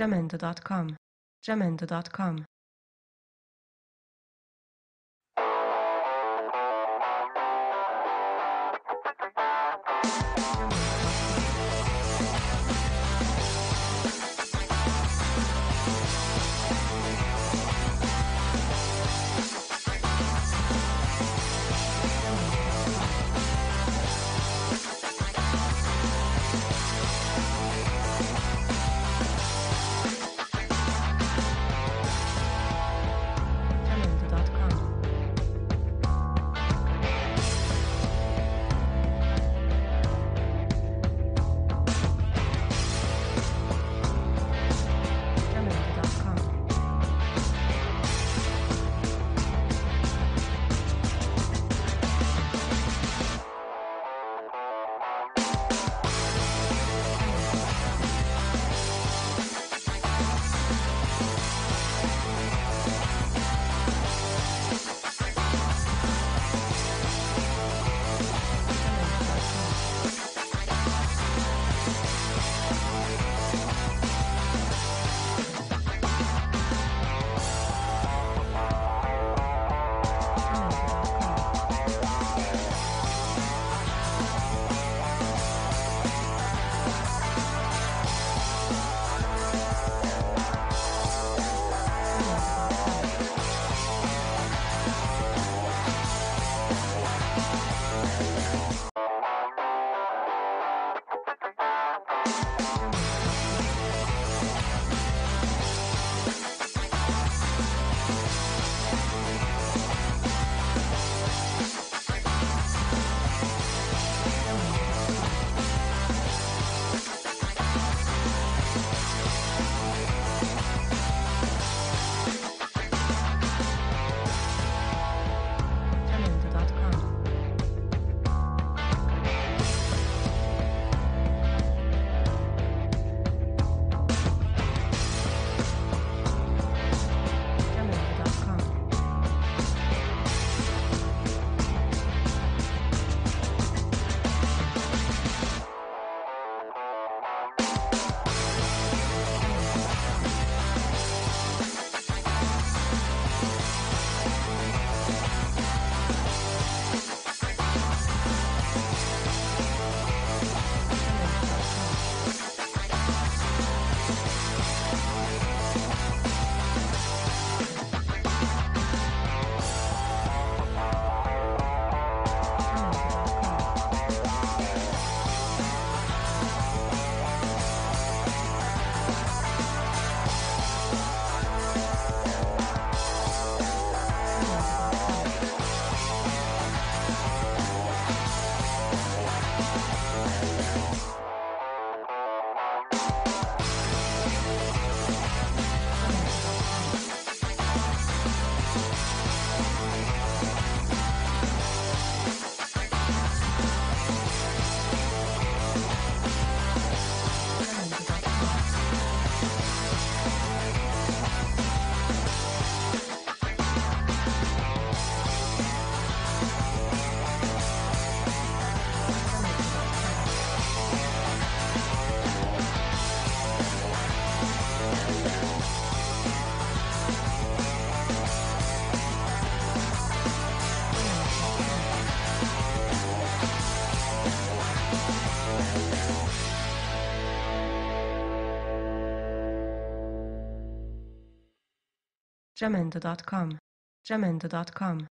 jamendo.com. jamendo.com. jamendo.com, jamendo.com.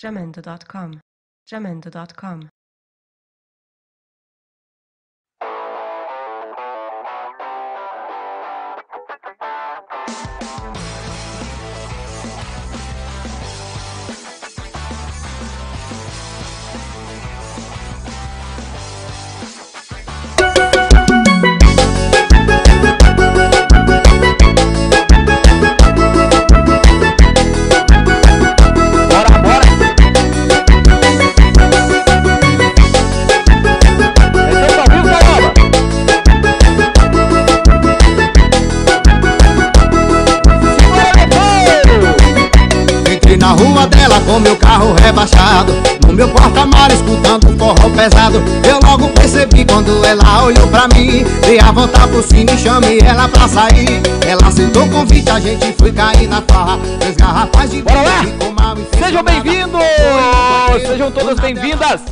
jamendo.com, jamendo.com. no meu carro rebaixado No meu porta-mar escutando um forró pesado Eu logo percebi quando ela olhou pra mim Dei a volta pro cine e chamei ela pra sair Ela aceitou o convite, a gente foi cair na farra Três garrafas de Bora lá! Sejam bem-vindos! Sejam todas bem-vindas!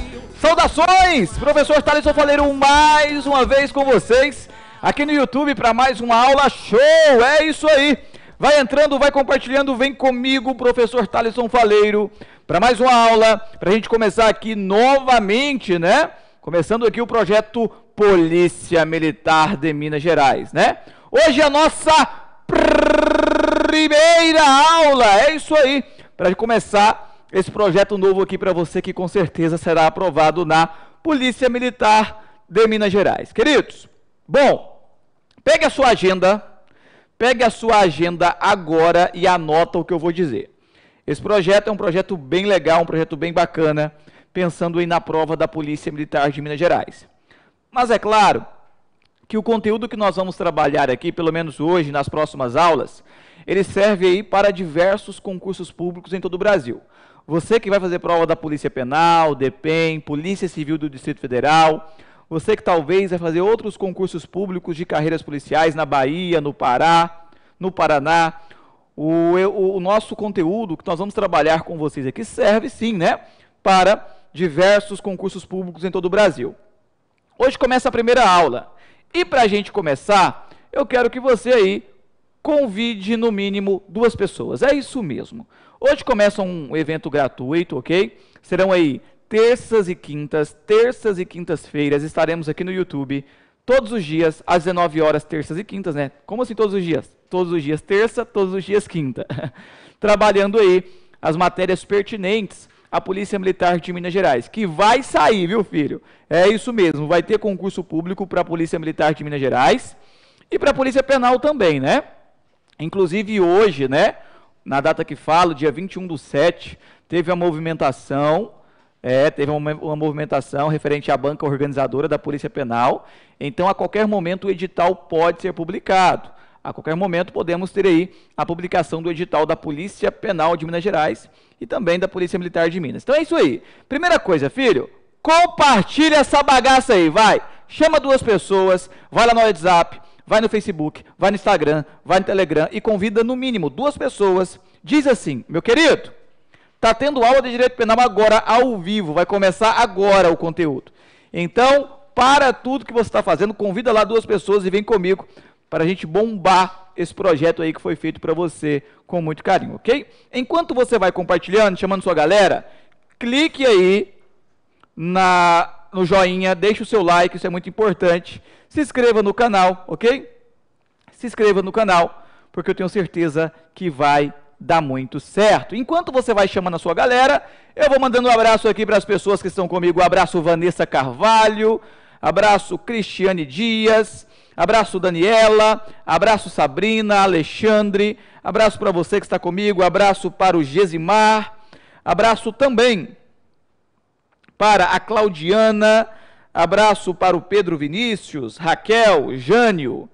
Saudações! Professor Thaleson Faleiro mais uma vez com vocês Aqui no YouTube para mais uma aula show, é isso aí! Vai entrando, vai compartilhando, vem comigo, professor Thaleson Faleiro, para mais uma aula, para a gente começar aqui novamente, né? Começando aqui o projeto Polícia Militar de Minas Gerais, né? Hoje a nossa primeira aula, é isso aí, para começar esse projeto novo aqui para você que com certeza será aprovado na Polícia Militar de Minas Gerais. Queridos, bom, pegue a sua agenda, Pegue a sua agenda agora e anota o que eu vou dizer. Esse projeto é um projeto bem legal, um projeto bem bacana, pensando em na prova da Polícia Militar de Minas Gerais. Mas é claro que o conteúdo que nós vamos trabalhar aqui, pelo menos hoje, nas próximas aulas, ele serve aí para diversos concursos públicos em todo o Brasil. Você que vai fazer prova da Polícia Penal, DEPEN, Polícia Civil do Distrito Federal, você que talvez vai fazer outros concursos públicos de carreiras policiais na Bahia, no Pará, no Paraná. O, o, o nosso conteúdo que nós vamos trabalhar com vocês aqui serve sim, né? Para diversos concursos públicos em todo o Brasil. Hoje começa a primeira aula. E para a gente começar, eu quero que você aí convide no mínimo duas pessoas. É isso mesmo. Hoje começa um evento gratuito, ok? Serão aí terças e quintas, terças e quintas-feiras, estaremos aqui no YouTube todos os dias, às 19 horas, terças e quintas, né? Como assim todos os dias? Todos os dias terça, todos os dias quinta. Trabalhando aí as matérias pertinentes à Polícia Militar de Minas Gerais, que vai sair, viu, filho? É isso mesmo, vai ter concurso público para a Polícia Militar de Minas Gerais e para a Polícia Penal também, né? Inclusive hoje, né? Na data que falo, dia 21 do 7, teve a movimentação é, teve uma, uma, movimentação referente à banca organizadora da Polícia Penal. Então, a qualquer momento, o edital pode ser publicado. A qualquer momento, podemos ter aí a publicação do edital da Polícia Penal de Minas Gerais e também da Polícia Militar de Minas. Então, é isso aí. Primeira coisa, filho, compartilha essa bagaça aí, vai. Chama duas pessoas, vai lá no WhatsApp, vai no Facebook, vai no Instagram, vai no Telegram e convida no mínimo duas pessoas. Diz assim, meu querido, Está tendo aula de direito penal agora, ao vivo. Vai começar agora o conteúdo. Então, para tudo que você está fazendo, convida lá duas pessoas e vem comigo para a gente bombar esse projeto aí que foi feito para você com muito carinho, ok? Enquanto você vai compartilhando, chamando sua galera, clique aí na, no joinha, deixe o seu like, isso é muito importante. Se inscreva no canal, ok? Se inscreva no canal, porque eu tenho certeza que vai dar muito certo. Enquanto você vai chamando a sua galera, eu vou mandando um abraço aqui para as pessoas que estão comigo. abraço Vanessa Carvalho, abraço Cristiane Dias, abraço Daniela, abraço Sabrina, Alexandre, abraço para você que está comigo, abraço para o Gesimar, abraço também para a Claudiana, abraço para o Pedro Vinícius, Raquel, Jânio,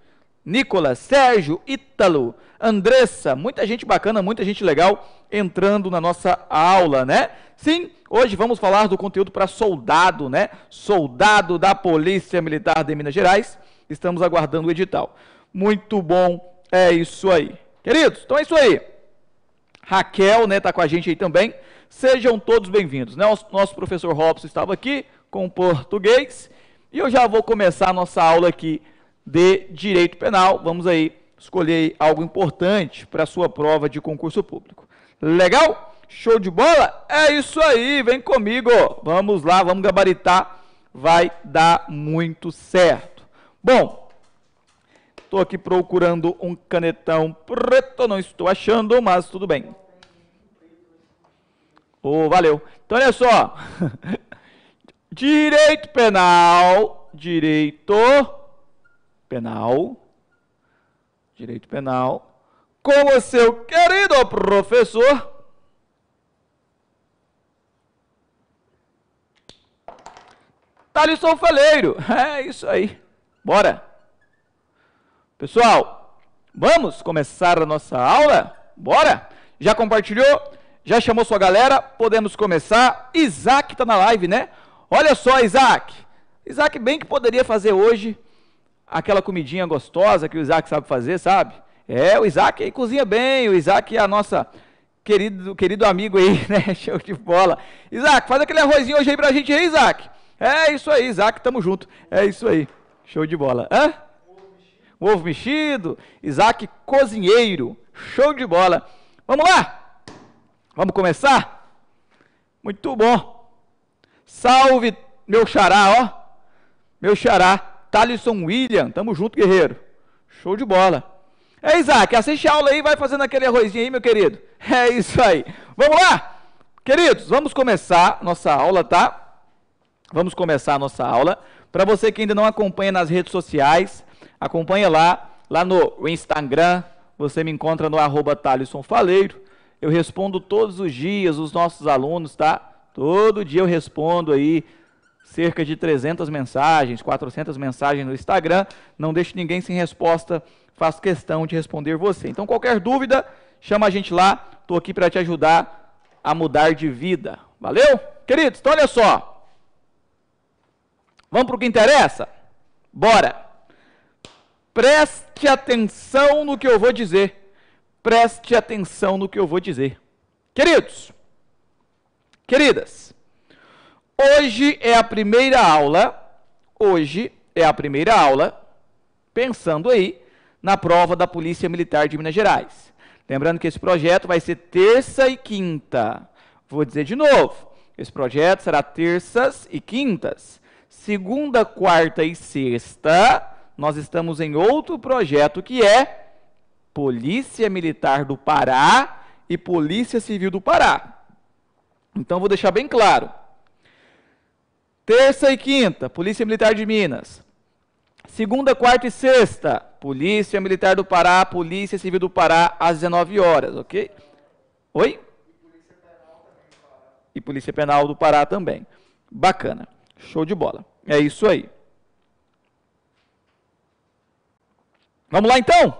Nicolas, Sérgio, Ítalo, Andressa, muita gente bacana, muita gente legal entrando na nossa aula, né? Sim, hoje vamos falar do conteúdo para soldado, né? Soldado da Polícia Militar de Minas Gerais. Estamos aguardando o edital. Muito bom, é isso aí. Queridos, então é isso aí. Raquel, né, tá com a gente aí também. Sejam todos bem-vindos, né? Nosso, nosso professor Robson estava aqui com português e eu já vou começar a nossa aula aqui de direito penal. Vamos aí escolher algo importante para a sua prova de concurso público. Legal? Show de bola? É isso aí, vem comigo. Vamos lá, vamos gabaritar. Vai dar muito certo. Bom, estou aqui procurando um canetão preto, não estou achando, mas tudo bem. Oh, valeu. Então, olha só. direito penal, direito penal Direito Penal com o seu querido professor. Thalisson Faleiro. É isso aí. Bora! Pessoal, vamos começar a nossa aula? Bora! Já compartilhou? Já chamou sua galera? Podemos começar. Isaac está na live, né? Olha só, Isaac. Isaac bem que poderia fazer hoje aquela comidinha gostosa que o Isaac sabe fazer, sabe? É, o Isaac cozinha bem, o Isaac é a nossa querido, querido amigo aí, né? Show de bola. Isaac, faz aquele arrozinho hoje aí pra gente aí, Isaac. É isso aí, Isaac, tamo junto. É isso aí. Show de bola. Hã? Um ovo mexido, Isaac cozinheiro. Show de bola. Vamos lá? Vamos começar? Muito bom. Salve meu xará, ó. Meu xará Thalisson William, tamo junto, guerreiro. Show de bola. É, Isaac, assiste a aula aí, vai fazendo aquele arrozinho aí, meu querido. É isso aí. Vamos lá? Queridos, vamos começar nossa aula, tá? Vamos começar a nossa aula. Para você que ainda não acompanha nas redes sociais, acompanha lá, lá no Instagram, você me encontra no arroba Thalisson Faleiro. Eu respondo todos os dias os nossos alunos, tá? Todo dia eu respondo aí cerca de 300 mensagens, 400 mensagens no Instagram. Não deixe ninguém sem resposta, faço questão de responder você. Então, qualquer dúvida, chama a gente lá, estou aqui para te ajudar a mudar de vida. Valeu? Queridos, então olha só. Vamos para o que interessa? Bora! Preste atenção no que eu vou dizer. Preste atenção no que eu vou dizer. Queridos, queridas, Hoje é a primeira aula. Hoje é a primeira aula. Pensando aí na prova da Polícia Militar de Minas Gerais. Lembrando que esse projeto vai ser terça e quinta. Vou dizer de novo. Esse projeto será terças e quintas. Segunda, quarta e sexta, nós estamos em outro projeto que é Polícia Militar do Pará e Polícia Civil do Pará. Então, vou deixar bem claro. Terça e quinta, Polícia Militar de Minas. Segunda, quarta e sexta, Polícia Militar do Pará, Polícia Civil do Pará, às 19 horas, ok? Oi? E Polícia Penal do Pará também. Bacana. Show de bola. É isso aí. Vamos lá então?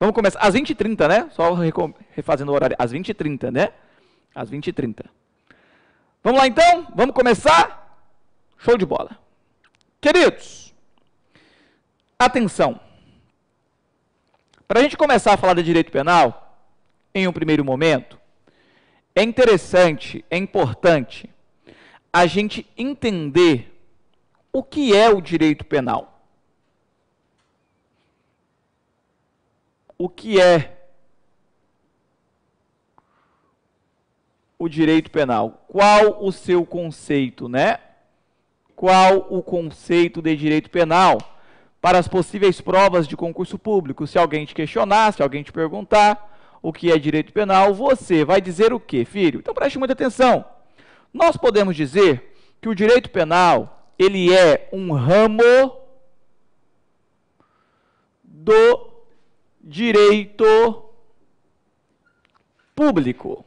Vamos começar. Às 20h30, né? Só refazendo o horário. Às 20h30, né? Às 20h30. Vamos lá então? Vamos começar? Show de bola. Queridos, atenção. Para a gente começar a falar de direito penal, em um primeiro momento, é interessante, é importante a gente entender o que é o direito penal. O que é o direito penal? Qual o seu conceito, né? Qual o conceito de direito penal? Para as possíveis provas de concurso público, se alguém te questionar, se alguém te perguntar o que é direito penal, você vai dizer o quê, filho? Então preste muita atenção. Nós podemos dizer que o direito penal, ele é um ramo do direito público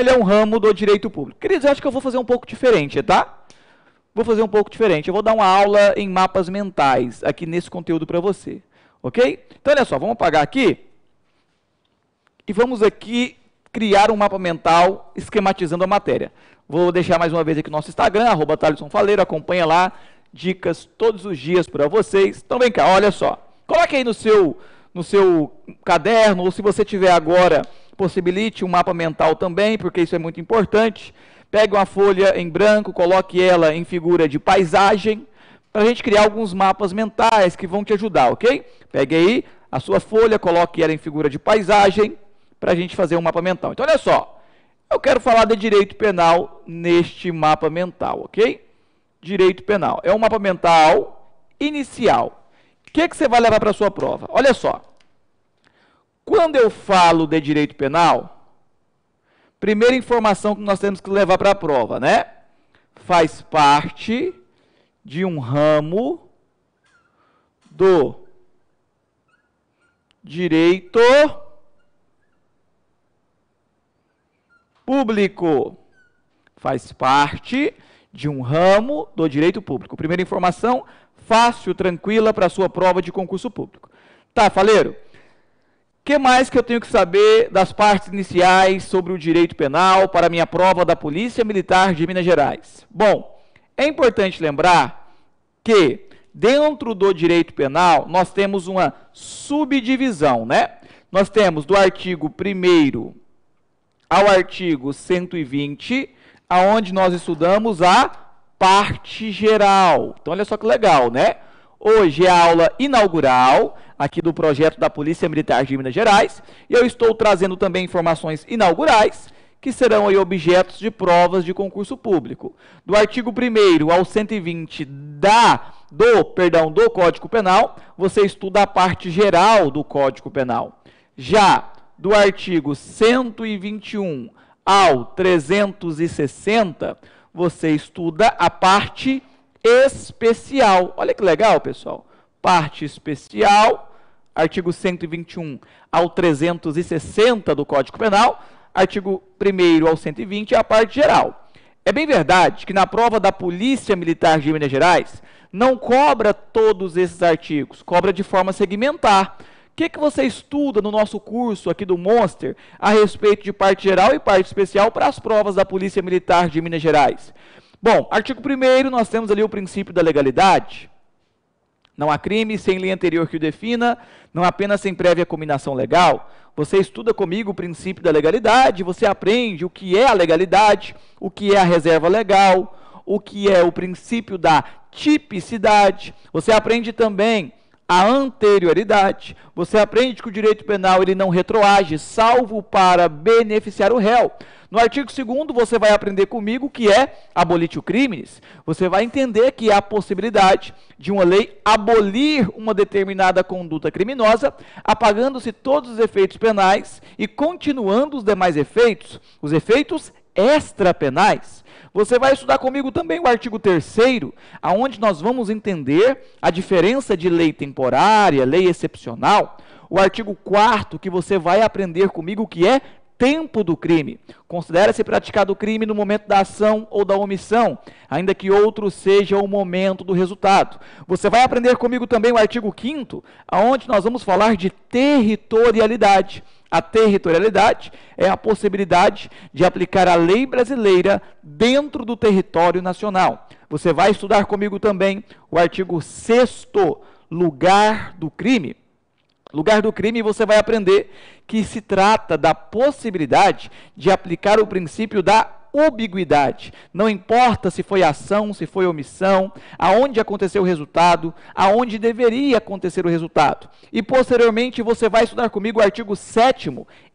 ele é um ramo do direito público. Queridos, eu acho que eu vou fazer um pouco diferente, tá? Vou fazer um pouco diferente. Eu vou dar uma aula em mapas mentais aqui nesse conteúdo para você. Ok? Então, olha só, vamos apagar aqui. E vamos aqui criar um mapa mental esquematizando a matéria. Vou deixar mais uma vez aqui o nosso Instagram, arroba Faleiro, acompanha lá. Dicas todos os dias para vocês. Então vem cá, olha só. Coloque aí no seu, no seu caderno, ou se você tiver agora possibilite um mapa mental também, porque isso é muito importante. Pegue uma folha em branco, coloque ela em figura de paisagem, para a gente criar alguns mapas mentais que vão te ajudar, ok? Pegue aí a sua folha, coloque ela em figura de paisagem, para a gente fazer um mapa mental. Então, olha só. Eu quero falar de direito penal neste mapa mental, ok? Direito penal. É um mapa mental inicial. O que, que você vai levar para a sua prova? Olha só. Quando eu falo de direito penal, primeira informação que nós temos que levar para a prova, né? Faz parte de um ramo do direito público. Faz parte de um ramo do direito público. Primeira informação, fácil, tranquila para a sua prova de concurso público. Tá, faleiro? que mais que eu tenho que saber das partes iniciais sobre o direito penal para minha prova da Polícia Militar de Minas Gerais? Bom, é importante lembrar que dentro do direito penal nós temos uma subdivisão, né? Nós temos do artigo 1 ao artigo 120, aonde nós estudamos a parte geral. Então olha só que legal, né? Hoje é a aula inaugural aqui do projeto da Polícia Militar de Minas Gerais. E eu estou trazendo também informações inaugurais que serão aí objetos de provas de concurso público. Do artigo 1 ao 120 da do, perdão, do Código Penal, você estuda a parte geral do Código Penal. Já do artigo 121 ao 360, você estuda a parte especial. Olha que legal, pessoal. Parte especial, artigo 121 ao 360 do Código Penal, artigo 1 ao 120 é a parte geral. É bem verdade que na prova da Polícia Militar de Minas Gerais não cobra todos esses artigos, cobra de forma segmentar. O que, é que você estuda no nosso curso aqui do Monster a respeito de parte geral e parte especial para as provas da Polícia Militar de Minas Gerais? Bom, artigo 1 nós temos ali o princípio da legalidade. Não há crime sem lei anterior que o defina, não apenas sem prévia combinação legal. Você estuda comigo o princípio da legalidade, você aprende o que é a legalidade, o que é a reserva legal, o que é o princípio da tipicidade. Você aprende também a anterioridade. Você aprende que o direito penal ele não retroage, salvo para beneficiar o réu. No artigo 2 você vai aprender comigo que é abolitio crimes. Você vai entender que há a possibilidade de uma lei abolir uma determinada conduta criminosa, apagando-se todos os efeitos penais e continuando os demais efeitos, os efeitos extrapenais, você vai estudar comigo também o artigo 3 aonde nós vamos entender a diferença de lei temporária, lei excepcional, o artigo 4 que você vai aprender comigo que é tempo do crime. Considera-se praticado o crime no momento da ação ou da omissão, ainda que outro seja o momento do resultado. Você vai aprender comigo também o artigo 5 aonde nós vamos falar de territorialidade. A territorialidade é a possibilidade de aplicar a lei brasileira dentro do território nacional. Você vai estudar comigo também o artigo 6 lugar do crime. Lugar do crime, você vai aprender que se trata da possibilidade de aplicar o princípio da ubiguidade. Não importa se foi ação, se foi omissão, aonde aconteceu o resultado, aonde deveria acontecer o resultado. E posteriormente você vai estudar comigo o artigo 7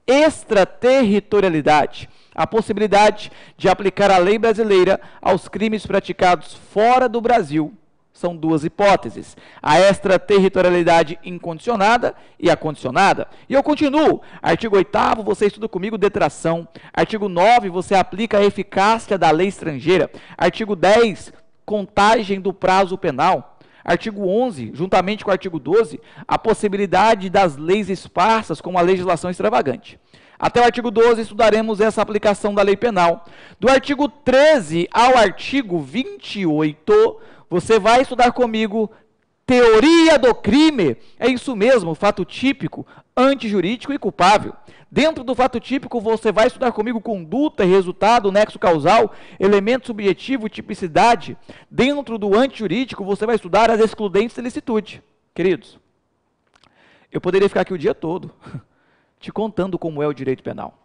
extraterritorialidade, a possibilidade de aplicar a lei brasileira aos crimes praticados fora do Brasil são duas hipóteses: a extraterritorialidade incondicionada e a condicionada. E eu continuo. Artigo 8 você estuda comigo detração. Artigo 9 você aplica a eficácia da lei estrangeira. Artigo 10 contagem do prazo penal. Artigo 11, juntamente com o artigo 12, a possibilidade das leis esparsas com a legislação extravagante. Até o artigo 12 estudaremos essa aplicação da lei penal. Do artigo 13 ao artigo 28, você vai estudar comigo teoria do crime. É isso mesmo, fato típico, antijurídico e culpável. Dentro do fato típico, você vai estudar comigo conduta, resultado, nexo causal, elemento subjetivo, tipicidade. Dentro do antijurídico, você vai estudar as excludentes de licitude. Queridos, eu poderia ficar aqui o dia todo te contando como é o direito penal.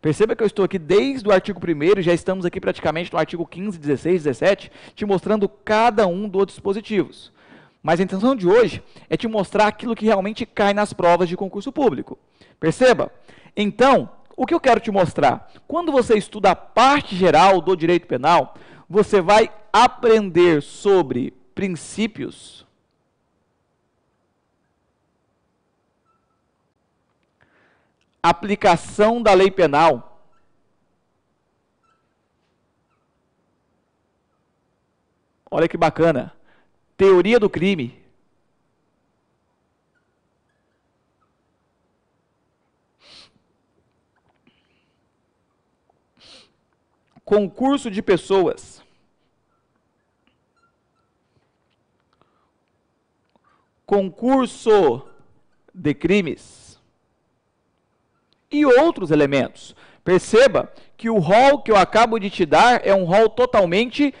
Perceba que eu estou aqui desde o artigo 1 já estamos aqui praticamente no artigo 15, 16, 17, te mostrando cada um dos dispositivos. Mas a intenção de hoje é te mostrar aquilo que realmente cai nas provas de concurso público. Perceba? Então, o que eu quero te mostrar? Quando você estuda a parte geral do direito penal, você vai aprender sobre princípios, aplicação da lei penal. Olha que bacana. Teoria do crime. Concurso de pessoas. Concurso de crimes e outros elementos. Perceba que o rol que eu acabo de te dar é um rol totalmente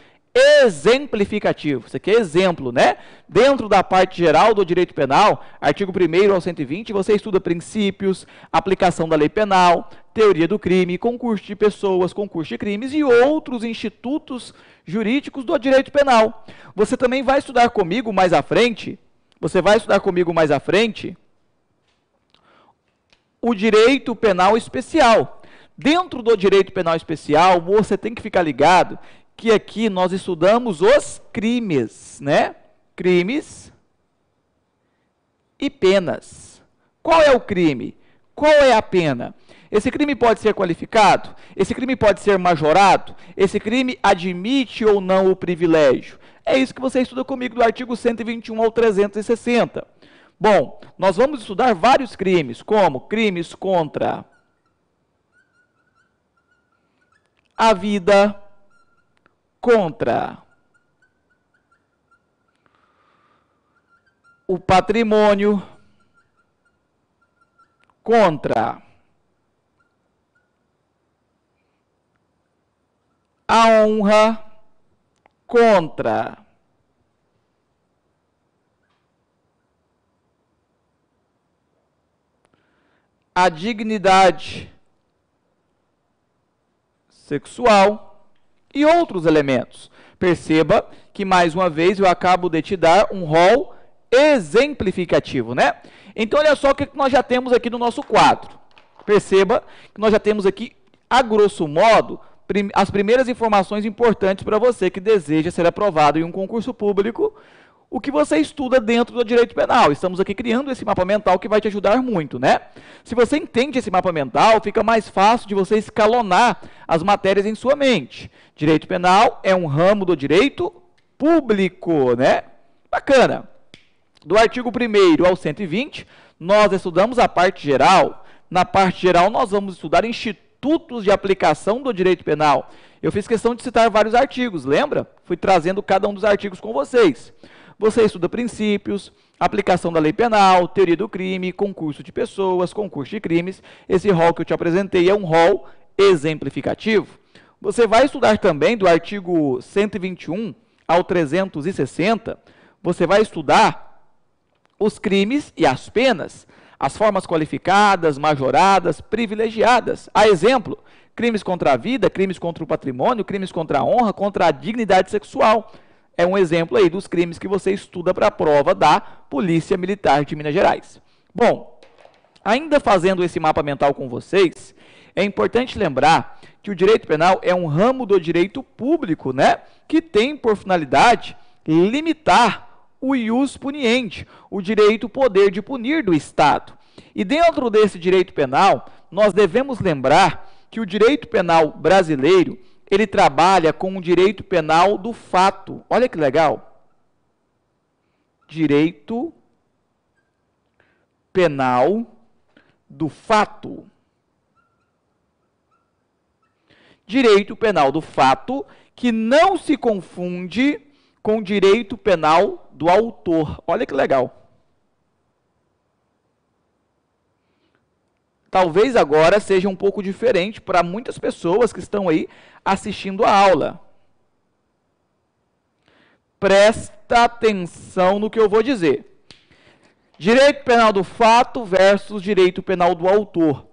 exemplificativo. Isso aqui é exemplo, né? Dentro da parte geral do direito penal, artigo 1 ao 120, você estuda princípios, aplicação da lei penal, teoria do crime, concurso de pessoas, concurso de crimes e outros institutos jurídicos do direito penal. Você também vai estudar comigo mais à frente. Você vai estudar comigo mais à frente o direito penal especial. Dentro do direito penal especial, você tem que ficar ligado que aqui nós estudamos os crimes, né? Crimes e penas. Qual é o crime? Qual é a pena? Esse crime pode ser qualificado? Esse crime pode ser majorado? Esse crime admite ou não o privilégio? É isso que você estuda comigo do artigo 121 ao 360. Bom, nós vamos estudar vários crimes, como crimes contra a vida, contra o patrimônio, contra a honra, contra a dignidade sexual e outros elementos. Perceba que, mais uma vez, eu acabo de te dar um rol exemplificativo, né? Então, olha só o que nós já temos aqui no nosso quadro. Perceba que nós já temos aqui, a grosso modo, as primeiras informações importantes para você que deseja ser aprovado em um concurso público o que você estuda dentro do direito penal. Estamos aqui criando esse mapa mental que vai te ajudar muito, né? Se você entende esse mapa mental, fica mais fácil de você escalonar as matérias em sua mente. Direito penal é um ramo do direito público, né? Bacana. Do artigo 1 ao 120, nós estudamos a parte geral. Na parte geral, nós vamos estudar institutos de aplicação do direito penal. Eu fiz questão de citar vários artigos, lembra? Fui trazendo cada um dos artigos com vocês. Você estuda princípios, aplicação da lei penal, teoria do crime, concurso de pessoas, concurso de crimes. Esse rol que eu te apresentei é um rol exemplificativo. Você vai estudar também do artigo 121 ao 360, você vai estudar os crimes e as penas, as formas qualificadas, majoradas, privilegiadas. A exemplo, crimes contra a vida, crimes contra o patrimônio, crimes contra a honra, contra a dignidade sexual é um exemplo aí dos crimes que você estuda para a prova da Polícia Militar de Minas Gerais. Bom, ainda fazendo esse mapa mental com vocês, é importante lembrar que o direito penal é um ramo do direito público, né, que tem por finalidade limitar o ius puniente, o direito o poder de punir do Estado. E dentro desse direito penal, nós devemos lembrar que o direito penal brasileiro ele trabalha com o direito penal do fato. Olha que legal. Direito penal do fato. Direito penal do fato que não se confunde com direito penal do autor. Olha que legal. Talvez agora seja um pouco diferente para muitas pessoas que estão aí assistindo a aula. Presta atenção no que eu vou dizer. Direito penal do fato versus direito penal do autor.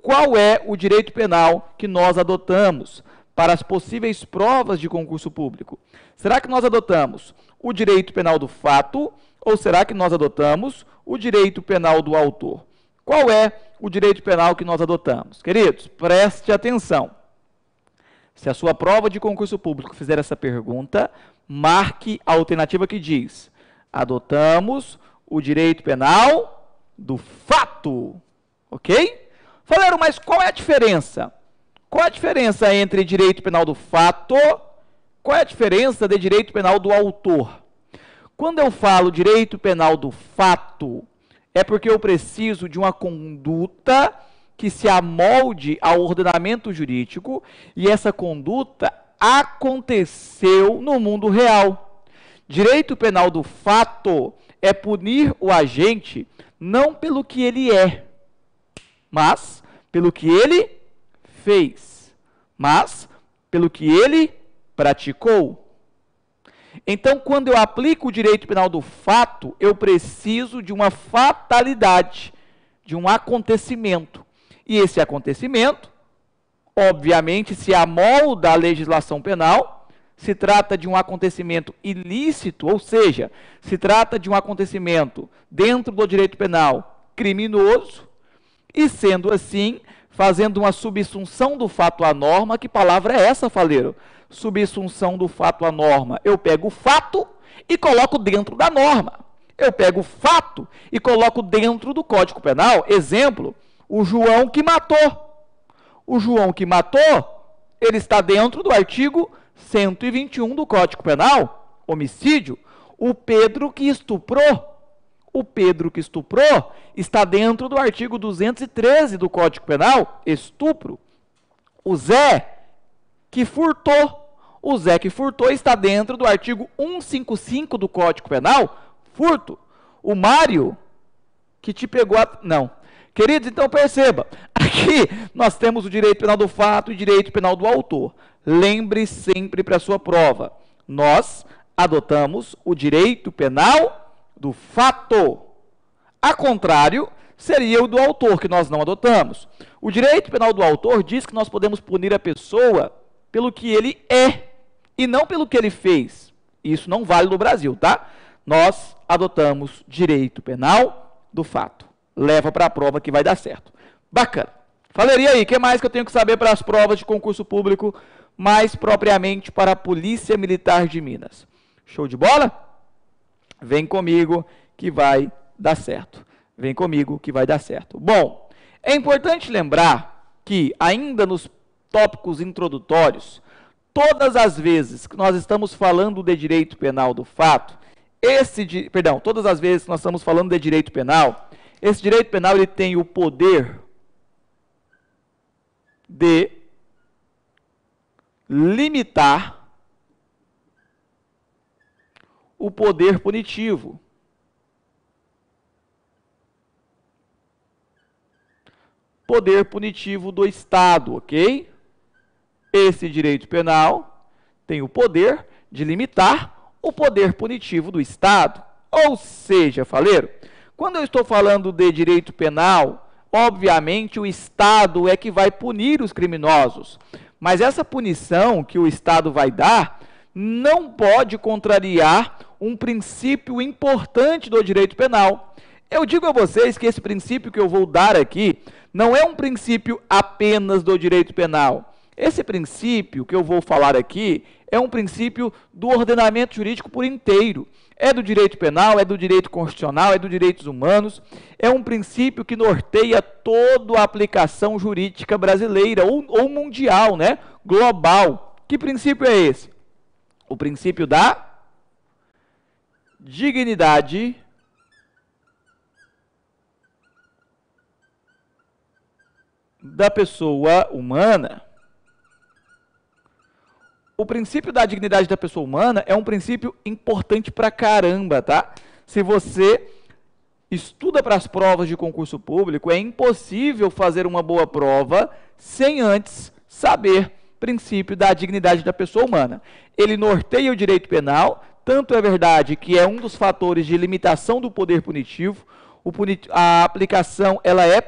Qual é o direito penal que nós adotamos para as possíveis provas de concurso público? Será que nós adotamos o direito penal do fato ou será que nós adotamos o direito penal do autor? Qual é o direito penal que nós adotamos. Queridos, preste atenção. Se a sua prova de concurso público fizer essa pergunta, marque a alternativa que diz: adotamos o direito penal do fato. Ok? Falaram, mas qual é a diferença? Qual é a diferença entre direito penal do fato? Qual é a diferença de direito penal do autor? Quando eu falo direito penal do fato, é porque eu preciso de uma conduta que se amolde ao ordenamento jurídico e essa conduta aconteceu no mundo real. Direito penal do fato é punir o agente não pelo que ele é, mas pelo que ele fez, mas pelo que ele praticou. Então, quando eu aplico o direito penal do fato, eu preciso de uma fatalidade, de um acontecimento. E esse acontecimento, obviamente, se amolda à legislação penal, se trata de um acontecimento ilícito, ou seja, se trata de um acontecimento dentro do direito penal criminoso, e sendo assim, fazendo uma subsunção do fato à norma, que palavra é essa, Faleiro? subsunção do fato à norma. Eu pego o fato e coloco dentro da norma. Eu pego o fato e coloco dentro do Código Penal. Exemplo, o João que matou. O João que matou, ele está dentro do artigo 121 do Código Penal, homicídio. O Pedro que estuprou, o Pedro que estuprou, está dentro do artigo 213 do Código Penal, estupro. O Zé que furtou, o Zé que furtou está dentro do artigo 155 do Código Penal, furto. O Mário que te pegou a... Não. Queridos, então perceba, aqui nós temos o direito penal do fato e o direito penal do autor. Lembre sempre para a sua prova, nós adotamos o direito penal do fato. A contrário, seria o do autor, que nós não adotamos. O direito penal do autor diz que nós podemos punir a pessoa pelo que ele é e não pelo que ele fez. Isso não vale no Brasil, tá? Nós adotamos direito penal do fato. Leva para a prova que vai dar certo. Bacana. Falaria aí, o que mais que eu tenho que saber para as provas de concurso público, mais propriamente para a Polícia Militar de Minas? Show de bola? Vem comigo que vai dar certo. Vem comigo que vai dar certo. Bom, é importante lembrar que ainda nos tópicos introdutórios, todas as vezes que nós estamos falando de direito penal do fato, esse, perdão, todas as vezes que nós estamos falando de direito penal, esse direito penal ele tem o poder de limitar o poder punitivo. Poder punitivo do Estado, ok? Esse direito penal tem o poder de limitar o poder punitivo do Estado. Ou seja, faleiro, quando eu estou falando de direito penal, obviamente o Estado é que vai punir os criminosos. Mas essa punição que o Estado vai dar não pode contrariar um princípio importante do direito penal. Eu digo a vocês que esse princípio que eu vou dar aqui não é um princípio apenas do direito penal, esse princípio que eu vou falar aqui é um princípio do ordenamento jurídico por inteiro. É do direito penal, é do direito constitucional, é dos direitos humanos. É um princípio que norteia toda a aplicação jurídica brasileira ou, ou mundial, né? global. Que princípio é esse? O princípio da dignidade da pessoa humana o princípio da dignidade da pessoa humana é um princípio importante pra caramba, tá? Se você estuda para as provas de concurso público, é impossível fazer uma boa prova sem antes saber princípio da dignidade da pessoa humana. Ele norteia o direito penal, tanto é verdade que é um dos fatores de limitação do poder punitivo. a aplicação, ela é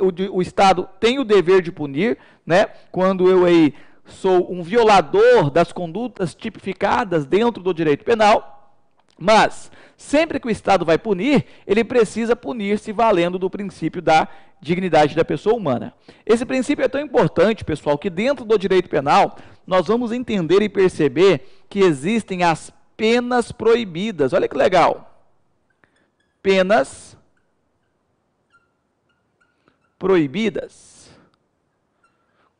o, o Estado tem o dever de punir, né? Quando eu aí sou um violador das condutas tipificadas dentro do direito penal, mas sempre que o Estado vai punir, ele precisa punir se valendo do princípio da dignidade da pessoa humana. Esse princípio é tão importante, pessoal, que dentro do direito penal nós vamos entender e perceber que existem as penas proibidas. Olha que legal. Penas proibidas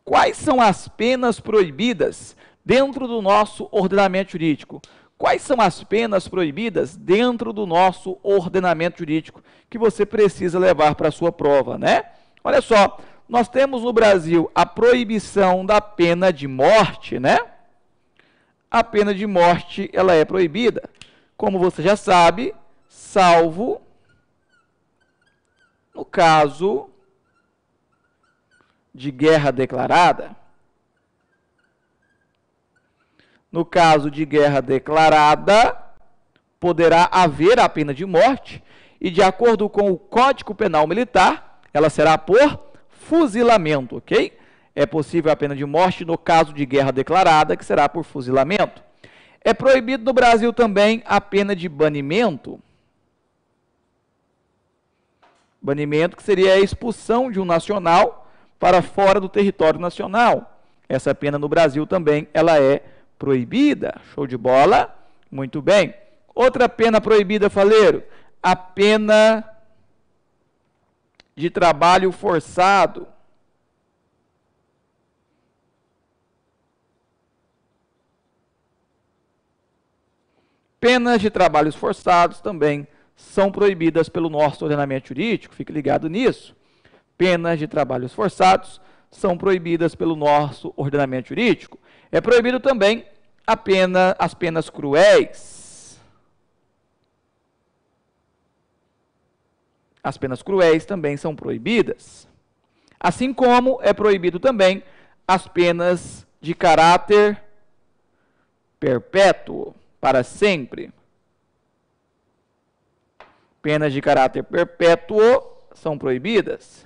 Quais são as penas proibidas dentro do nosso ordenamento jurídico? Quais são as penas proibidas dentro do nosso ordenamento jurídico que você precisa levar para a sua prova, né? Olha só, nós temos no Brasil a proibição da pena de morte, né? A pena de morte, ela é proibida, como você já sabe, salvo no caso de guerra declarada, no caso de guerra declarada, poderá haver a pena de morte e, de acordo com o Código Penal Militar, ela será por fuzilamento, ok? É possível a pena de morte no caso de guerra declarada, que será por fuzilamento. É proibido no Brasil também a pena de banimento. Banimento que seria a expulsão de um nacional para fora do território nacional. Essa pena no Brasil também ela é proibida. Show de bola? Muito bem. Outra pena proibida, faleiro, a pena de trabalho forçado. Penas de trabalhos forçados também são proibidas pelo nosso ordenamento jurídico, fique ligado nisso. Penas de trabalhos forçados são proibidas pelo nosso ordenamento jurídico. É proibido também a pena, as penas cruéis. As penas cruéis também são proibidas. Assim como é proibido também as penas de caráter perpétuo, para sempre. Penas de caráter perpétuo são proibidas.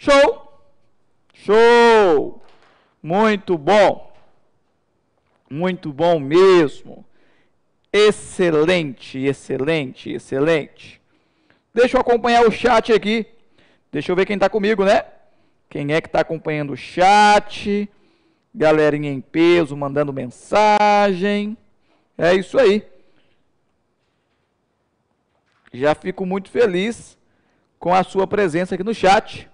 Show! Show! Muito bom! Muito bom mesmo! Excelente, excelente, excelente! Deixa eu acompanhar o chat aqui. Deixa eu ver quem está comigo, né? Quem é que está acompanhando o chat? Galerinha em peso, mandando mensagem. É isso aí. Já fico muito feliz com a sua presença aqui no chat.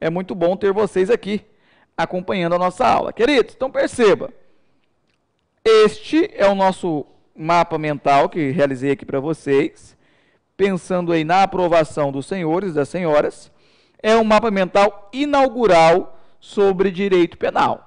É muito bom ter vocês aqui acompanhando a nossa aula. Queridos, então perceba. Este é o nosso mapa mental que realizei aqui para vocês, pensando aí na aprovação dos senhores e das senhoras. É um mapa mental inaugural sobre direito penal.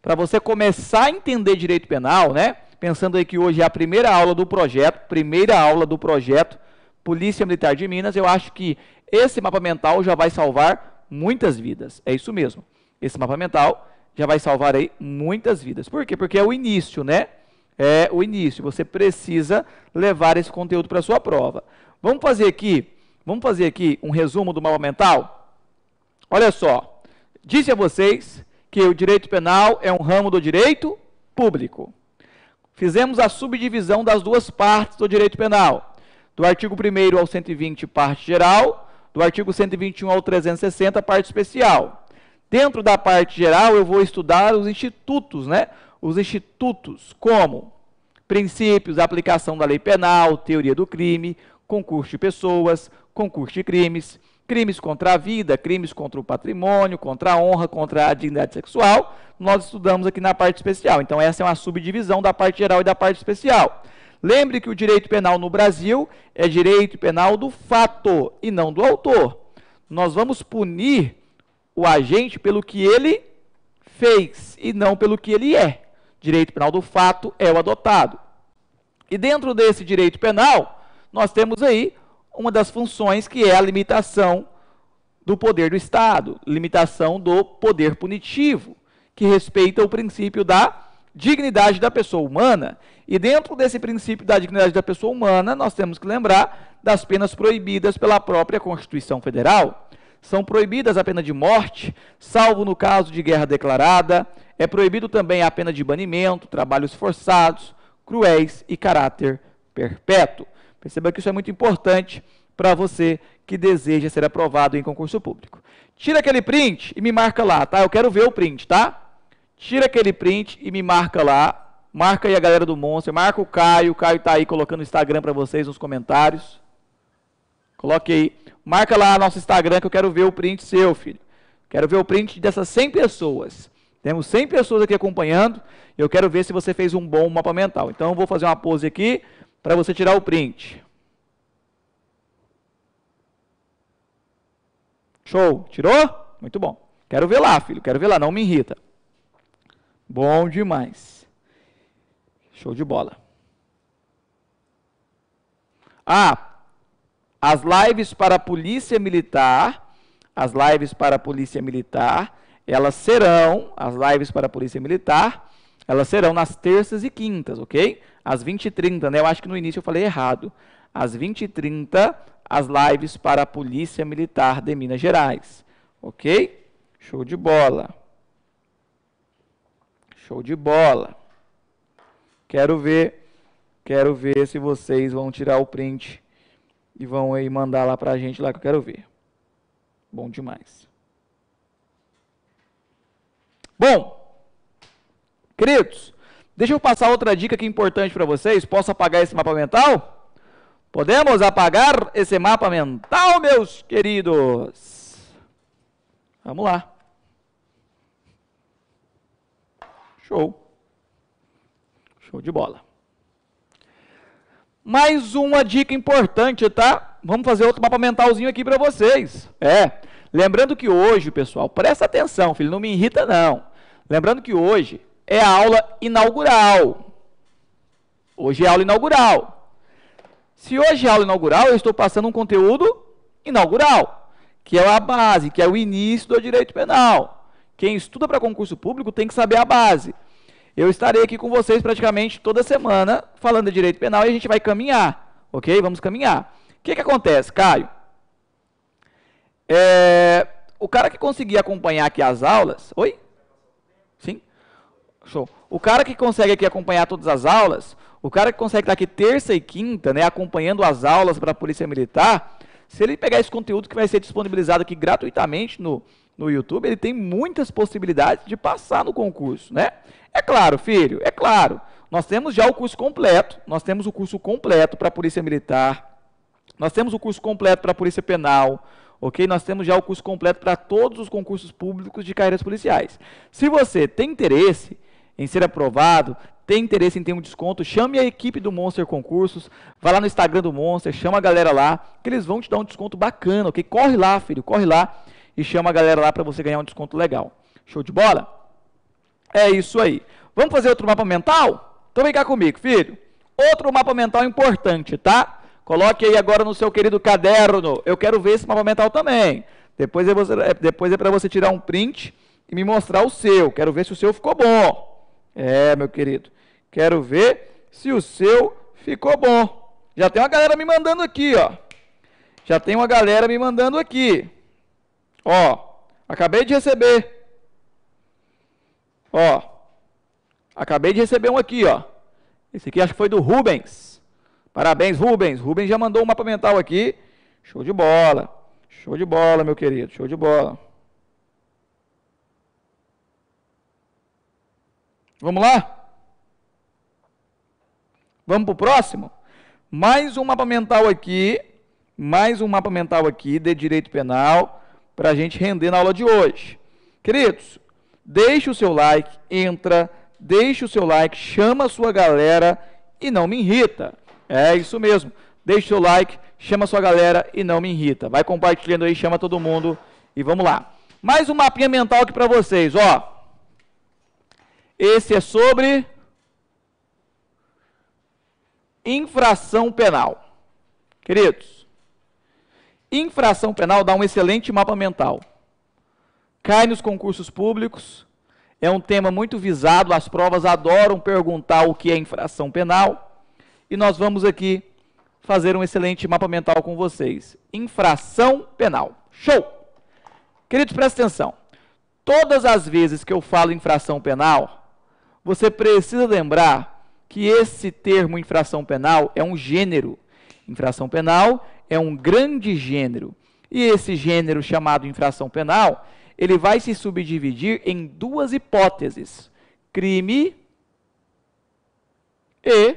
Para você começar a entender direito penal, né? Pensando aí que hoje é a primeira aula do projeto, primeira aula do projeto Polícia Militar de Minas, eu acho que esse mapa mental já vai salvar muitas vidas. É isso mesmo. Esse mapa mental já vai salvar aí muitas vidas. Por quê? Porque é o início, né? É o início. Você precisa levar esse conteúdo para sua prova. Vamos fazer aqui, vamos fazer aqui um resumo do mapa mental? Olha só. Disse a vocês que o direito penal é um ramo do direito público. Fizemos a subdivisão das duas partes do direito penal. Do artigo 1 ao 120, parte geral, do artigo 121 ao 360, a parte especial. Dentro da parte geral, eu vou estudar os institutos, né? Os institutos, como princípios, aplicação da lei penal, teoria do crime, concurso de pessoas, concurso de crimes, crimes contra a vida, crimes contra o patrimônio, contra a honra, contra a dignidade sexual, nós estudamos aqui na parte especial. Então, essa é uma subdivisão da parte geral e da parte especial. Lembre que o direito penal no Brasil é direito penal do fato e não do autor. Nós vamos punir o agente pelo que ele fez e não pelo que ele é. Direito penal do fato é o adotado. E dentro desse direito penal, nós temos aí uma das funções que é a limitação do poder do Estado, limitação do poder punitivo, que respeita o princípio da dignidade da pessoa humana. E dentro desse princípio da dignidade da pessoa humana, nós temos que lembrar das penas proibidas pela própria Constituição Federal. São proibidas a pena de morte, salvo no caso de guerra declarada. É proibido também a pena de banimento, trabalhos forçados, cruéis e caráter perpétuo. Perceba que isso é muito importante para você que deseja ser aprovado em concurso público. Tira aquele print e me marca lá, tá? Eu quero ver o print, tá? tira aquele print e me marca lá. Marca aí a galera do Monster, marca o Caio, o Caio tá aí colocando o Instagram para vocês nos comentários. Coloque aí. Marca lá nosso Instagram que eu quero ver o print seu, filho. Quero ver o print dessas 100 pessoas. Temos 100 pessoas aqui acompanhando. Eu quero ver se você fez um bom mapa mental. Então eu vou fazer uma pose aqui para você tirar o print. Show, tirou? Muito bom. Quero ver lá, filho. Quero ver lá, não me irrita. Bom demais. Show de bola. Ah, as lives para a Polícia Militar, as lives para a Polícia Militar, elas serão, as lives para a Polícia Militar, elas serão nas terças e quintas, ok? Às 20h30, né? Eu acho que no início eu falei errado. Às 20h30, as lives para a Polícia Militar de Minas Gerais, ok? Show de bola. Show de bola. Quero ver, quero ver se vocês vão tirar o print e vão aí mandar lá pra gente lá que eu quero ver. Bom demais. Bom, queridos, deixa eu passar outra dica que é importante para vocês. Posso apagar esse mapa mental? Podemos apagar esse mapa mental, meus queridos? Vamos lá. Show. Show de bola. Mais uma dica importante, tá? Vamos fazer outro mapa mentalzinho aqui para vocês. É. Lembrando que hoje, pessoal, presta atenção, filho, não me irrita não. Lembrando que hoje é a aula inaugural. Hoje é aula inaugural. Se hoje é aula inaugural, eu estou passando um conteúdo inaugural, que é a base, que é o início do direito penal. Quem estuda para concurso público tem que saber a base. Eu estarei aqui com vocês praticamente toda semana falando de direito penal e a gente vai caminhar, ok? Vamos caminhar. O que, que acontece, Caio? É, o cara que conseguir acompanhar aqui as aulas. Oi? Sim? Show. O cara que consegue aqui acompanhar todas as aulas, o cara que consegue estar aqui terça e quinta, né, acompanhando as aulas para a Polícia Militar, se ele pegar esse conteúdo que vai ser disponibilizado aqui gratuitamente no, no YouTube, ele tem muitas possibilidades de passar no concurso, né? É claro, filho, é claro. Nós temos já o curso completo, nós temos o curso completo para a Polícia Militar, nós temos o curso completo para a Polícia Penal, ok? Nós temos já o curso completo para todos os concursos públicos de carreiras policiais. Se você tem interesse em ser aprovado, tem interesse em ter um desconto, chame a equipe do Monster Concursos, vá lá no Instagram do Monster, chama a galera lá, que eles vão te dar um desconto bacana, ok? Corre lá, filho, corre lá e chama a galera lá para você ganhar um desconto legal. Show de bola? É isso aí. Vamos fazer outro mapa mental? Então vem cá comigo, filho. Outro mapa mental importante, tá? Coloque aí agora no seu querido caderno. Eu quero ver esse mapa mental também. Depois é, você, é, depois é para você tirar um print e me mostrar o seu. Quero ver se o seu ficou bom. É, meu querido. Quero ver se o seu ficou bom. Já tem uma galera me mandando aqui, ó. Já tem uma galera me mandando aqui. Ó, acabei de receber. Ó, acabei de receber um aqui, ó. Esse aqui acho que foi do Rubens. Parabéns, Rubens. Rubens já mandou um mapa mental aqui. Show de bola. Show de bola, meu querido. Show de bola. Vamos lá? Vamos para o próximo? Mais um mapa mental aqui. Mais um mapa mental aqui de direito penal para a gente render na aula de hoje. Queridos, deixe o seu like, entra, deixe o seu like, chama a sua galera e não me irrita. É isso mesmo. Deixe o seu like, chama a sua galera e não me irrita. Vai compartilhando aí, chama todo mundo e vamos lá. Mais um mapinha mental aqui para vocês, ó. Esse é sobre infração penal. Queridos, Infração penal dá um excelente mapa mental. Cai nos concursos públicos, é um tema muito visado, as provas adoram perguntar o que é infração penal. E nós vamos aqui fazer um excelente mapa mental com vocês. Infração penal. Show! Queridos, presta atenção. Todas as vezes que eu falo infração penal, você precisa lembrar que esse termo infração penal é um gênero. Infração penal é um grande gênero. E esse gênero chamado infração penal, ele vai se subdividir em duas hipóteses: crime e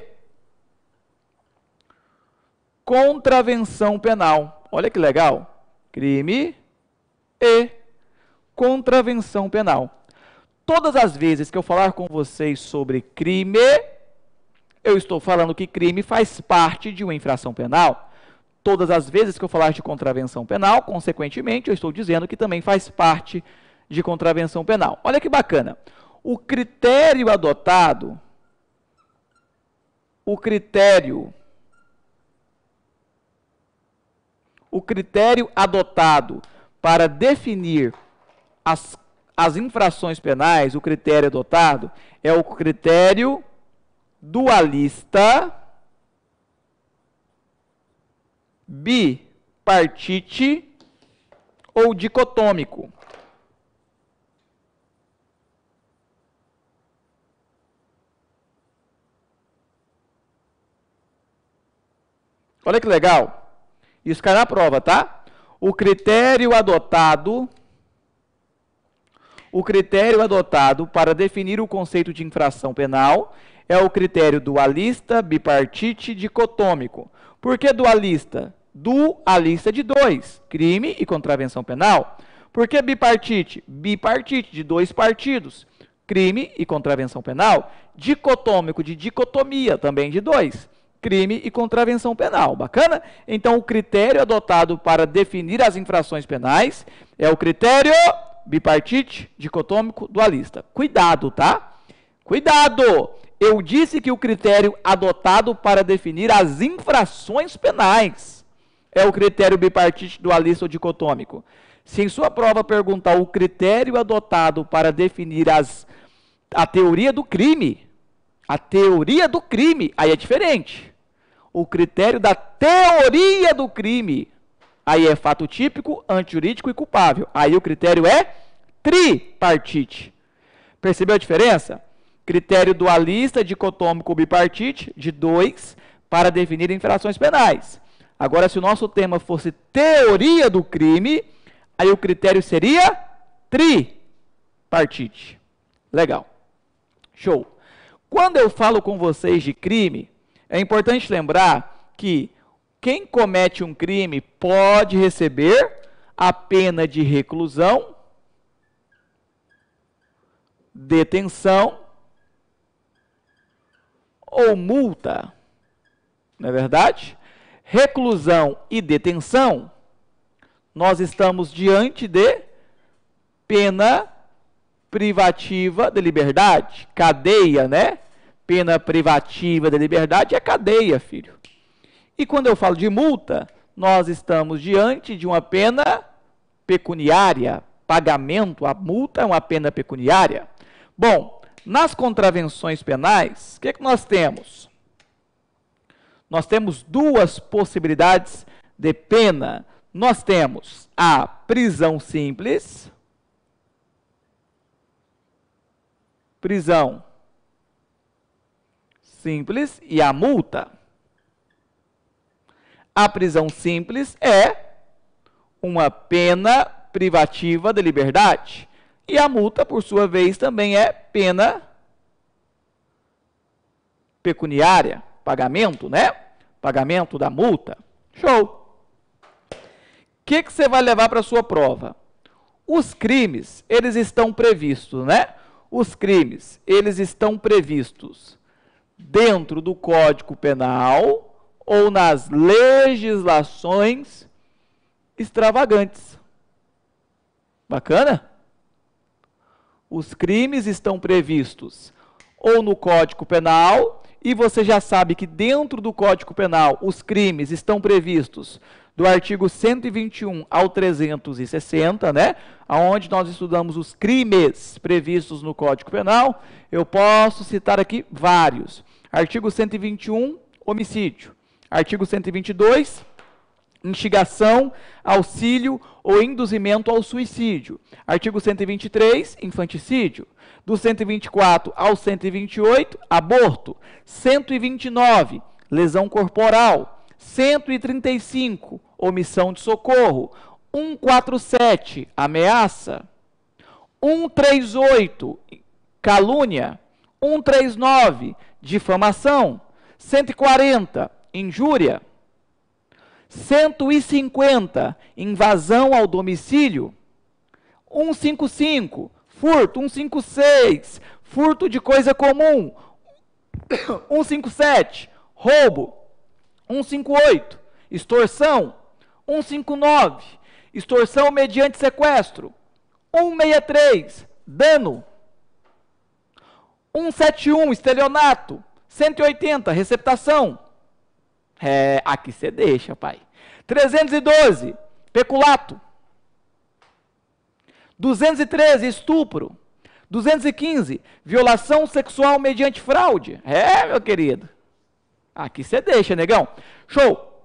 contravenção penal. Olha que legal. Crime e contravenção penal. Todas as vezes que eu falar com vocês sobre crime, eu estou falando que crime faz parte de uma infração penal todas as vezes que eu falar de contravenção penal, consequentemente, eu estou dizendo que também faz parte de contravenção penal. Olha que bacana. O critério adotado, o critério o critério adotado para definir as, as infrações penais, o critério adotado, é o critério dualista bipartite ou dicotômico. Olha que legal. Isso cai na prova, tá? O critério adotado o critério adotado para definir o conceito de infração penal é o critério dualista, bipartite, dicotômico. Por que dualista? Dualista de dois, crime e contravenção penal. Por que bipartite? Bipartite, de dois partidos, crime e contravenção penal. Dicotômico, de dicotomia, também de dois, crime e contravenção penal. Bacana? Então, o critério adotado para definir as infrações penais é o critério bipartite, dicotômico, dualista. Cuidado, tá? Cuidado! Eu disse que o critério adotado para definir as infrações penais é o critério bipartite, dualista ou dicotômico. Se em sua prova perguntar o critério adotado para definir as, a teoria do crime, a teoria do crime, aí é diferente. O critério da teoria do crime Aí é fato típico, antijurídico e culpável. Aí o critério é tripartite. Percebeu a diferença? Critério dualista, dicotômico, bipartite, de dois, para definir infrações penais. Agora, se o nosso tema fosse teoria do crime, aí o critério seria tripartite. Legal. Show. Quando eu falo com vocês de crime, é importante lembrar que quem comete um crime pode receber a pena de reclusão, detenção ou multa. Não é verdade? Reclusão e detenção, nós estamos diante de pena privativa de liberdade, cadeia, né? Pena privativa de liberdade é cadeia, filho. E quando eu falo de multa, nós estamos diante de uma pena pecuniária. Pagamento, a multa é uma pena pecuniária. Bom, nas contravenções penais, o que, é que nós temos? Nós temos duas possibilidades de pena. Nós temos a prisão simples, prisão simples e a multa. A prisão simples é uma pena privativa de liberdade. E a multa, por sua vez, também é pena pecuniária, pagamento, né? Pagamento da multa. Show. O que, você vai levar para sua prova? Os crimes, eles estão previstos, né? Os crimes, eles estão previstos dentro do Código Penal ou nas legislações extravagantes. Bacana? Os crimes estão previstos ou no Código Penal, e você já sabe que dentro do Código Penal os crimes estão previstos do artigo 121 ao 360, né? Aonde nós estudamos os crimes previstos no Código Penal. Eu posso citar aqui vários. Artigo 121, homicídio. Artigo 122 instigação, auxílio ou induzimento ao suicídio. Artigo 123, infanticídio. Do 124 ao 128, aborto. 129, lesão corporal. 135, omissão de socorro. 147, ameaça. 138, calúnia. 139, difamação. 140, injúria. 150, invasão ao domicílio. 155, furto. 156, furto de coisa comum. 157, roubo. 158, extorsão. 159, extorsão mediante sequestro. 163, dano. 171, estelionato. 180, receptação. É, aqui você deixa, pai. 312, peculato. 213, estupro. 215, violação sexual mediante fraude. É, meu querido. Aqui você deixa, negão. Show.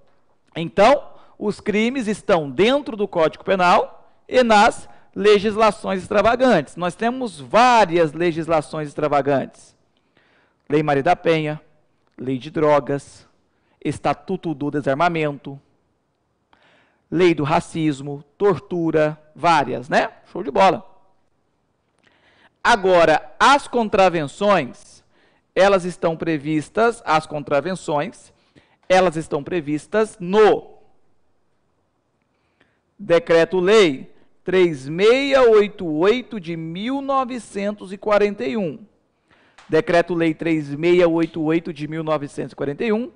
Então, os crimes estão dentro do Código Penal e nas legislações extravagantes. Nós temos várias legislações extravagantes. Lei Maria da Penha, Lei de Drogas, Estatuto do Desarmamento, Lei do Racismo, Tortura, várias, né? Show de bola. Agora, as contravenções, elas estão previstas, as contravenções, elas estão previstas no Decreto-Lei 3688 de 1941. Decreto-Lei 3688 de 1941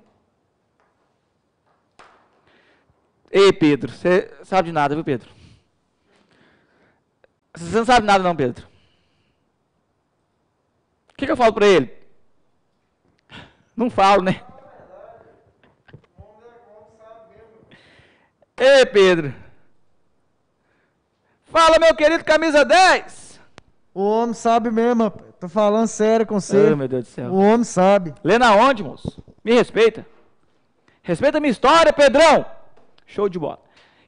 Ei, Pedro, você sabe de nada, viu, Pedro? Você não sabe nada, não, Pedro. O que, que eu falo para ele? Não falo, né? Ei, Pedro. Fala, meu querido camisa 10. O homem sabe mesmo, Tô falando sério com você. Ai, meu Deus do céu. O homem sabe. Lê na onde, moço? Me respeita. Respeita a minha história, Pedrão. Show de bola.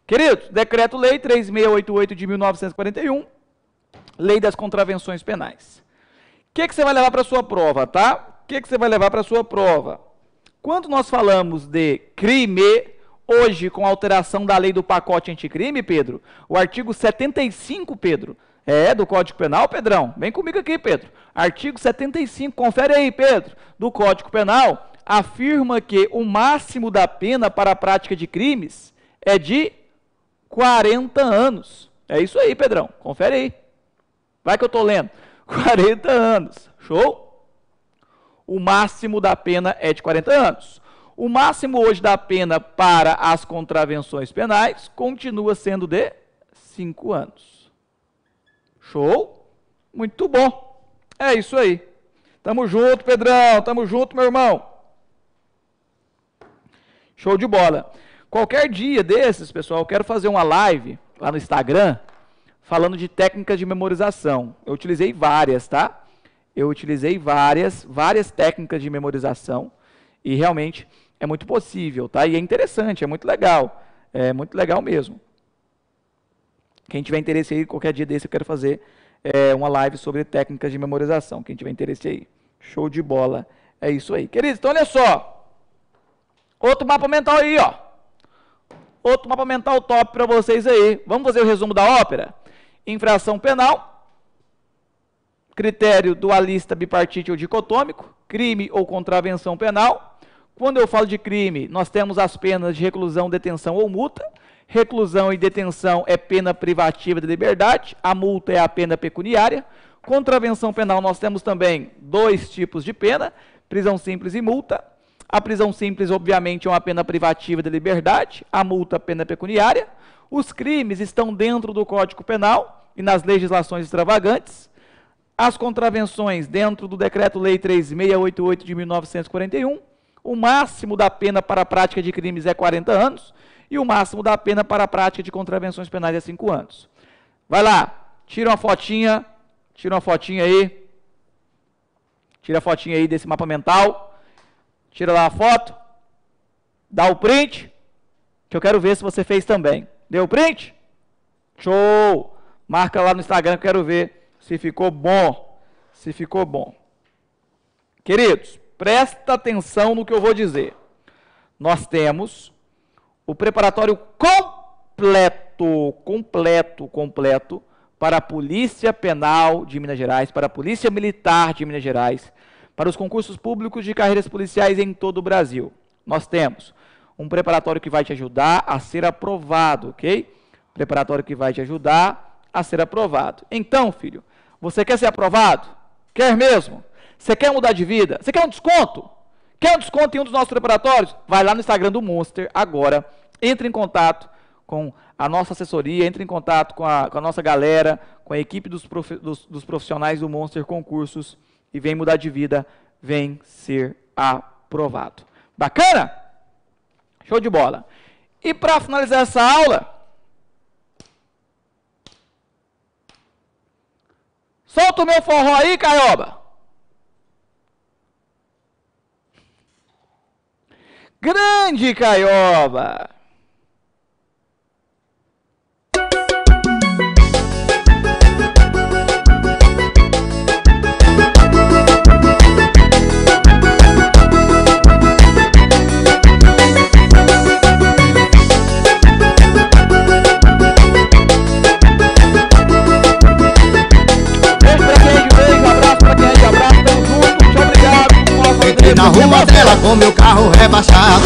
Queridos, decreto-lei 3688 de 1941, lei das contravenções penais. O que, que você vai levar para a sua prova, tá? O que, que você vai levar para a sua prova? Quando nós falamos de crime, hoje, com a alteração da lei do pacote anticrime, Pedro, o artigo 75, Pedro, é do Código Penal, Pedrão? Vem comigo aqui, Pedro. Artigo 75, confere aí, Pedro, do Código Penal, afirma que o máximo da pena para a prática de crimes é de 40 anos. É isso aí, Pedrão. Confere aí. Vai que eu estou lendo. 40 anos. Show? O máximo da pena é de 40 anos. O máximo hoje da pena para as contravenções penais continua sendo de 5 anos. Show? Muito bom. É isso aí. Tamo junto, Pedrão. Tamo junto, meu irmão. Show de bola. Qualquer dia desses, pessoal, eu quero fazer uma live lá no Instagram falando de técnicas de memorização. Eu utilizei várias, tá? Eu utilizei várias, várias técnicas de memorização e realmente é muito possível, tá? E é interessante, é muito legal. É muito legal mesmo. Quem tiver interesse aí, qualquer dia desse eu quero fazer é, uma live sobre técnicas de memorização. Quem tiver interesse aí. Show de bola. É isso aí. Queridos, então olha só. Outro mapa mental aí, ó. Outro mapa mental top para vocês aí. Vamos fazer o resumo da ópera? Infração penal, critério dualista, bipartite ou dicotômico, crime ou contravenção penal. Quando eu falo de crime, nós temos as penas de reclusão, detenção ou multa. Reclusão e detenção é pena privativa de liberdade, a multa é a pena pecuniária. Contravenção penal, nós temos também dois tipos de pena: prisão simples e multa. A prisão simples, obviamente, é uma pena privativa de liberdade, a multa, pena pecuniária. Os crimes estão dentro do Código Penal e nas legislações extravagantes. As contravenções dentro do Decreto-Lei 3688 de 1941. O máximo da pena para a prática de crimes é 40 anos e o máximo da pena para a prática de contravenções penais é 5 anos. Vai lá, tira uma fotinha, tira uma fotinha aí. Tira a fotinha aí desse mapa mental. Tira lá a foto, dá o print, que eu quero ver se você fez também. Deu o print? Show! Marca lá no Instagram, que eu quero ver se ficou bom. Se ficou bom. Queridos, presta atenção no que eu vou dizer. Nós temos o preparatório completo, completo, completo para a Polícia Penal de Minas Gerais, para a Polícia Militar de Minas Gerais, para os concursos públicos de carreiras policiais em todo o Brasil. Nós temos um preparatório que vai te ajudar a ser aprovado, ok? Preparatório que vai te ajudar a ser aprovado. Então, filho, você quer ser aprovado? Quer mesmo? Você quer mudar de vida? Você quer um desconto? Quer um desconto em um dos nossos preparatórios? Vai lá no Instagram do Monster agora, entre em contato com a nossa assessoria, entre em contato com a, com a nossa galera, com a equipe dos, prof, dos, dos profissionais do Monster Concursos e vem mudar de vida, vem ser aprovado. Bacana? Show de bola. E para finalizar essa aula, solta o meu forró aí, Caioba. Grande Caioba! na rua dela com meu carro rebaixado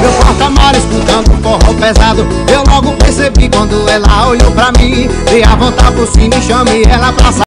Meu porta-mar escutando forró pesado Eu logo percebi quando ela olhou pra mim Dei a vontade por cima e chamei ela pra sair